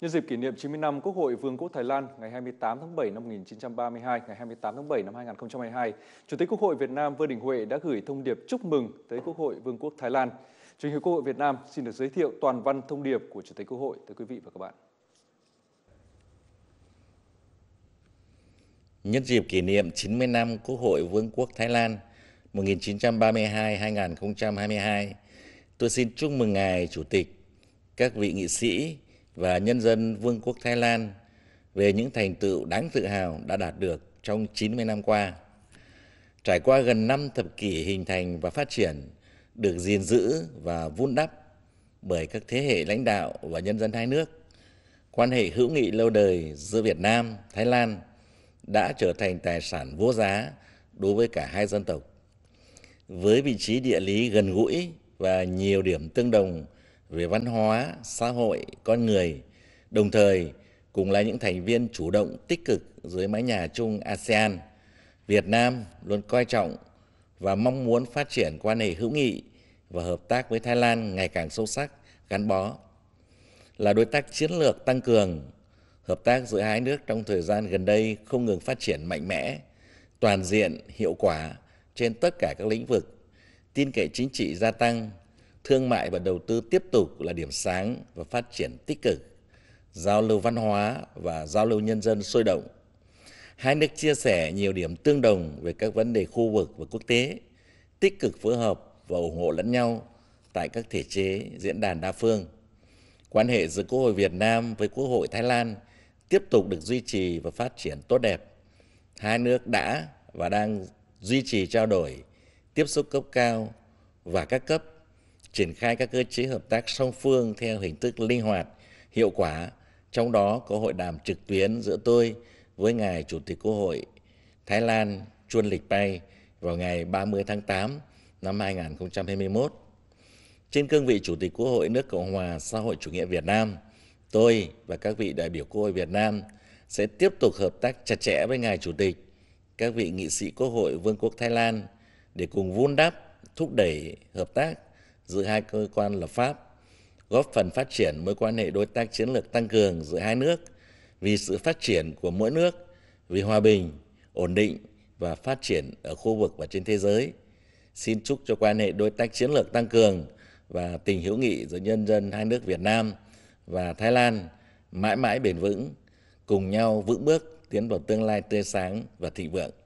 Nhân dịp kỷ niệm 90 năm Quốc hội Vương quốc Thái Lan ngày 28 tháng 7 năm 1932, ngày 28 tháng 7 năm 2022, Chủ tịch Quốc hội Việt Nam Vương Đình Huệ đã gửi thông điệp chúc mừng tới Quốc hội Vương quốc Thái Lan. Chủ tịch Quốc hội Việt Nam xin được giới thiệu toàn văn thông điệp của Chủ tịch Quốc hội tới quý vị và các bạn. Nhân dịp kỷ niệm 90 năm Quốc hội Vương quốc Thái Lan 1932-2022, tôi xin chúc mừng Ngài Chủ tịch, các vị nghị sĩ, và nhân dân Vương quốc Thái Lan về những thành tựu đáng tự hào đã đạt được trong 90 năm qua. Trải qua gần 5 thập kỷ hình thành và phát triển, được gìn giữ và vun đắp bởi các thế hệ lãnh đạo và nhân dân hai nước, quan hệ hữu nghị lâu đời giữa Việt Nam, Thái Lan đã trở thành tài sản vô giá đối với cả hai dân tộc. Với vị trí địa lý gần gũi và nhiều điểm tương đồng về văn hóa, xã hội, con người, đồng thời cùng là những thành viên chủ động tích cực dưới mái nhà chung ASEAN. Việt Nam luôn coi trọng và mong muốn phát triển quan hệ hữu nghị và hợp tác với Thái Lan ngày càng sâu sắc, gắn bó. Là đối tác chiến lược tăng cường, hợp tác giữa hai nước trong thời gian gần đây không ngừng phát triển mạnh mẽ, toàn diện, hiệu quả trên tất cả các lĩnh vực, tin cậy chính trị gia tăng, thương mại và đầu tư tiếp tục là điểm sáng và phát triển tích cực, giao lưu văn hóa và giao lưu nhân dân sôi động. Hai nước chia sẻ nhiều điểm tương đồng về các vấn đề khu vực và quốc tế, tích cực phối hợp và ủng hộ lẫn nhau tại các thể chế diễn đàn đa phương. Quan hệ giữa Quốc hội Việt Nam với Quốc hội Thái Lan tiếp tục được duy trì và phát triển tốt đẹp. Hai nước đã và đang duy trì trao đổi, tiếp xúc cấp cao và các cấp triển khai các cơ chế hợp tác song phương theo hình thức linh hoạt, hiệu quả, trong đó có hội đàm trực tuyến giữa tôi với ngài Chủ tịch Quốc hội Thái Lan Chuân Lịch Bay vào ngày 30 tháng 8 năm 2021. Trên cương vị Chủ tịch Quốc hội nước Cộng hòa xã hội chủ nghĩa Việt Nam, tôi và các vị đại biểu Quốc hội Việt Nam sẽ tiếp tục hợp tác chặt chẽ với ngài Chủ tịch, các vị nghị sĩ Quốc hội Vương quốc Thái Lan để cùng vun đắp, thúc đẩy hợp tác giữa hai cơ quan lập pháp, góp phần phát triển mối quan hệ đối tác chiến lược tăng cường giữa hai nước vì sự phát triển của mỗi nước, vì hòa bình, ổn định và phát triển ở khu vực và trên thế giới. Xin chúc cho quan hệ đối tác chiến lược tăng cường và tình hữu nghị giữa nhân dân hai nước Việt Nam và Thái Lan mãi mãi bền vững, cùng nhau vững bước tiến vào tương lai tươi sáng và thịnh vượng.